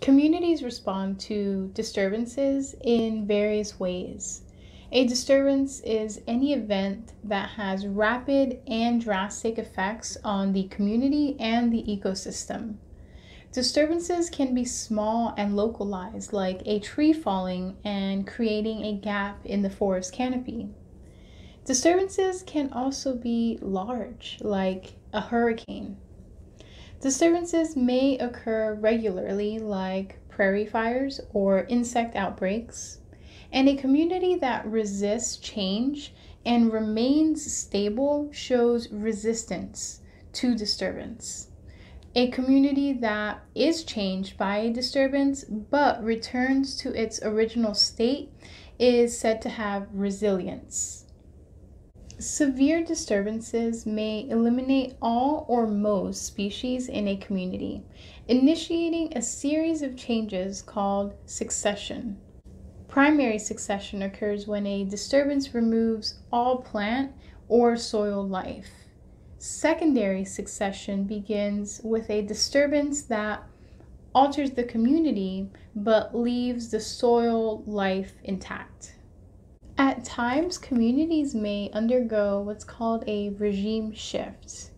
Communities respond to disturbances in various ways. A disturbance is any event that has rapid and drastic effects on the community and the ecosystem. Disturbances can be small and localized, like a tree falling and creating a gap in the forest canopy. Disturbances can also be large, like a hurricane. Disturbances may occur regularly, like prairie fires or insect outbreaks. And a community that resists change and remains stable shows resistance to disturbance. A community that is changed by a disturbance but returns to its original state is said to have resilience. Severe disturbances may eliminate all or most species in a community, initiating a series of changes called succession. Primary succession occurs when a disturbance removes all plant or soil life. Secondary succession begins with a disturbance that alters the community but leaves the soil life intact. At times, communities may undergo what's called a regime shift.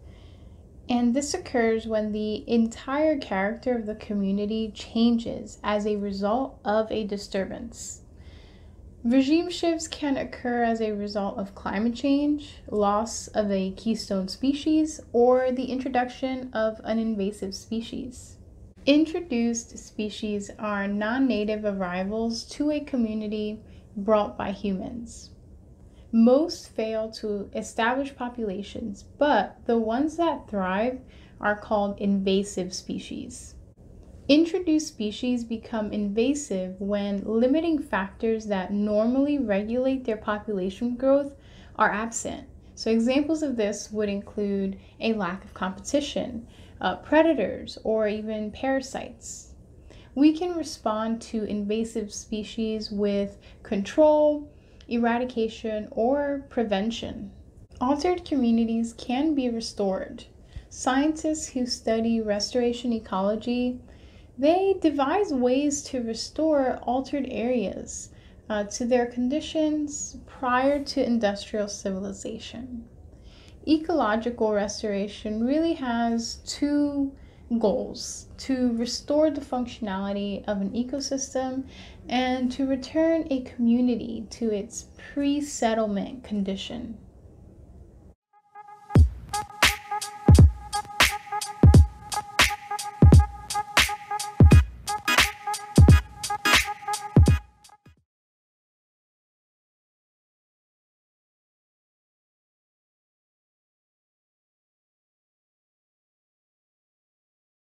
And this occurs when the entire character of the community changes as a result of a disturbance. Regime shifts can occur as a result of climate change, loss of a keystone species, or the introduction of an invasive species. Introduced species are non native arrivals to a community brought by humans. Most fail to establish populations, but the ones that thrive are called invasive species. Introduced species become invasive when limiting factors that normally regulate their population growth are absent. So, examples of this would include a lack of competition, uh, predators, or even parasites we can respond to invasive species with control, eradication, or prevention. Altered communities can be restored. Scientists who study restoration ecology, they devise ways to restore altered areas uh, to their conditions prior to industrial civilization. Ecological restoration really has two goals to restore the functionality of an ecosystem and to return a community to its pre settlement condition.